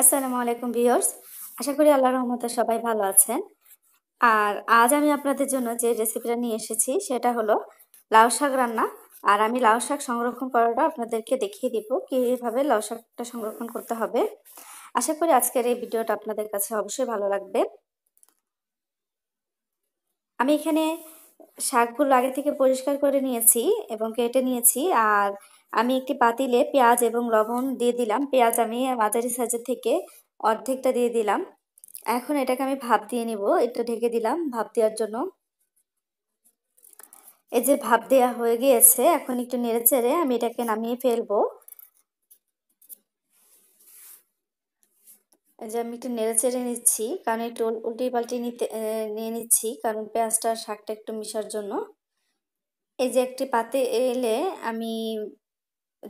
আসসালামু আলাইকুম ভিউয়ার্স আশা করি আল্লাহ রহমতে সবাই ভালো আছেন আর আজ আমি আপনাদের জন্য যে রেসিপিটা নিয়ে এসেছি সেটা হলো লাউ শাক রান্না আর আমি লাউ শাক সংরক্ষণ করাটা আপনাদেরকে দেখিয়ে দিব কীভাবে লাউ শাকটা সংরক্ষণ করতে হবে আশা করি আজকের এই ভিডিওটা আপনাদের কাছে অবশ্যই ভালো লাগবে আমি এখানে শাকগুলো আগে থেকে পরিষ্কার করে নিয়েছি এবং কেটে নিয়েছি আর আমি একটি পাতিলে পেঁয়াজ এবং লবণ দিয়ে দিলাম পেঁয়াজ আমি মাঝারি সাইজের থেকে অর্ধেকটা দিয়ে দিলাম এখন এটাকে আমি ভাপ দিয়ে নিব এটা ঢেকে দিলাম ভাপ দেওয়ার জন্য এই যে ভাপ দেওয়া হয়ে গিয়েছে এখন একটু নেড়ে চেড়ে আমি এটাকে নামিয়ে ফেলবো যে আমি একটু নেড়ে চেড়ে নিচ্ছি কারণ একটু উল্টি পাল্টি নিতে নিয়ে নিচ্ছি কারণ পেঁয়াজটা শাকটা একটু মিশার জন্য এই যে একটি পাতে এলে আমি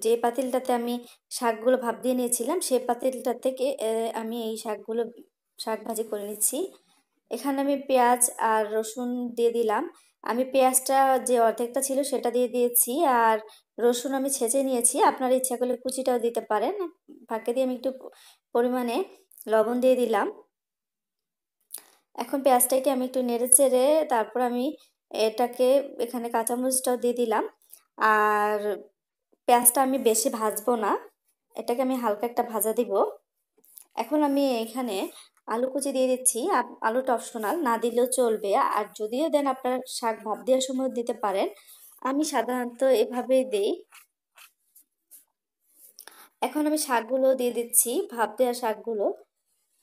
যে পাতিলটাতে আমি শাকগুলো ভাপ দিয়ে নিয়েছিলাম সেই পাতিলটা থেকে আমি এই শাকগুলো শাক ভাজি করে নিচ্ছি এখানে আমি পেঁয়াজ আর রসুন দিয়ে দিলাম আমি পেঁয়াজটা যে অর্ধেকটা ছিল সেটা দিয়ে দিয়েছি আর রসুন আমি ছেঁচে নিয়েছি আপনার ইচ্ছা করলে কুচিটাও দিতে পারেন ফাঁকে দিয়ে আমি একটু পরিমাণে লবণ দিয়ে দিলাম এখন পেঁয়াজটাকে আমি একটু নেড়ে চেড়ে তারপর আমি এটাকে এখানে কাঁচামরিচটাও দিয়ে দিলাম আর পেঁয়াজটা আমি বেশি ভাজবো না এটাকে আমি হালকা একটা ভাজা দিব এখন আমি এখানে আলু কুচি দিয়ে দিচ্ছি আলুটা অপশনাল না দিলেও চলবে আর যদিও দেন আপনার শাক ভাব দেওয়ার সময় দিতে পারেন আমি সাধারণত এভাবেই দিই এখন আমি শাকগুলো দিয়ে দিচ্ছি ভাপ দেওয়া শাকগুলো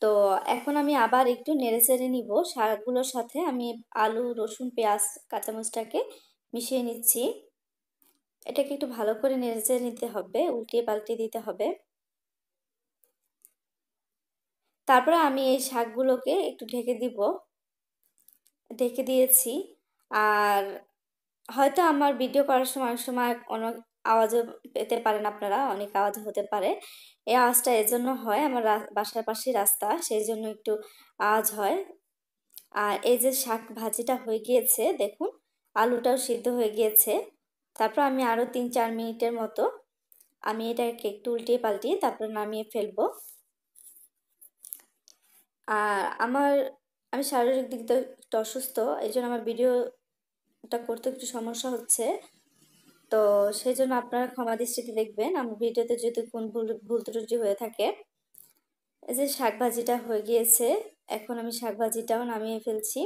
তো এখন আমি আবার একটু নেড়ে চেড়ে নিব শাকগুলোর সাথে আমি আলু রসুন পেঁয়াজ কাঁচামরিচটাকে মিশিয়ে নিচ্ছি এটাকে একটু ভালো করে নেড়ে নিতে হবে উল্টিয়ে পাল্টিয়ে দিতে হবে তারপরে আমি এই শাকগুলোকে একটু ঢেকে দিব ঢেকে দিয়েছি আর হয়তো আমার ভিডিও করার সময় সময় অনেক আওয়াজও পেতে পারেন আপনারা অনেক আওয়াজ হতে পারে এই আওয়াজটা জন্য হয় আমার বাসার পাশে রাস্তা সেই জন্য একটু আওয়াজ হয় আর এই যে শাক ভাজিটা হয়ে গিয়েছে দেখুন আলুটাও সিদ্ধ হয়ে গিয়েছে তারপর আমি আরও তিন চার মিনিটের মতো আমি এটাকে একটু উল্টিয়ে পাল্টিয়ে তারপর নামিয়ে ফেলব আর আমার আমি শারীরিক দিক থেকে একটু অসুস্থ এই জন্য আমার ভিডিওটা করতে একটু সমস্যা হচ্ছে তো সেই জন্য আপনারা ক্ষমা দৃষ্টিতে দেখবেন আমার ভিডিওতে যদি কোন ভুল ভুল ত্রুটি হয়ে থাকে এই যে শাক ভাজিটা হয়ে গিয়েছে এখন আমি শাক ভাজিটাও নামিয়ে ফেলছি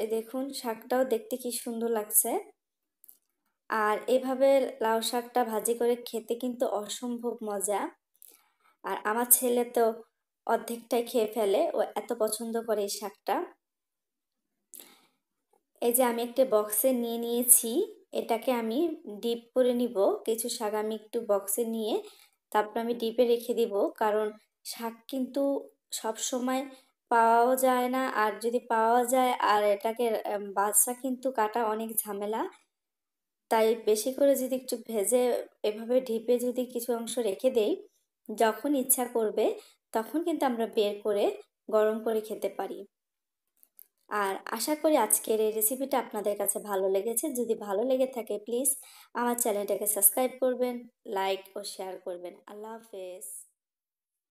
এই দেখুন শাকটাও দেখতে কি সুন্দর লাগছে আর এভাবে লাউ শাকটা ভাজি করে খেতে কিন্তু অসম্ভব মজা আর আমার ছেলে তো অর্ধেকটাই খেয়ে ফেলে ও এত পছন্দ করে এই শাকটা এই যে আমি একটা বক্সে নিয়ে নিয়েছি এটাকে আমি ডিপ করে নিব কিছু শাক আমি একটু বক্সে নিয়ে তারপর আমি ডিপে রেখে দিব কারণ শাক কিন্তু সব সময় পাওয়াও যায় না আর যদি পাওয়া যায় আর এটাকে বাচ্চা কিন্তু কাটা অনেক ঝামেলা তাই বেশি করে যদি একটু ভেজে এভাবে ঢিপে যদি কিছু অংশ রেখে দেই যখন ইচ্ছা করবে তখন কিন্তু আমরা বের করে গরম করে খেতে পারি আর আশা করি আজকের এই রেসিপিটা আপনাদের কাছে ভালো লেগেছে যদি ভালো লেগে থাকে প্লিজ আমার চ্যানেলটাকে সাবস্ক্রাইব করবেন লাইক ও শেয়ার করবেন আল্লাহ হাফেজ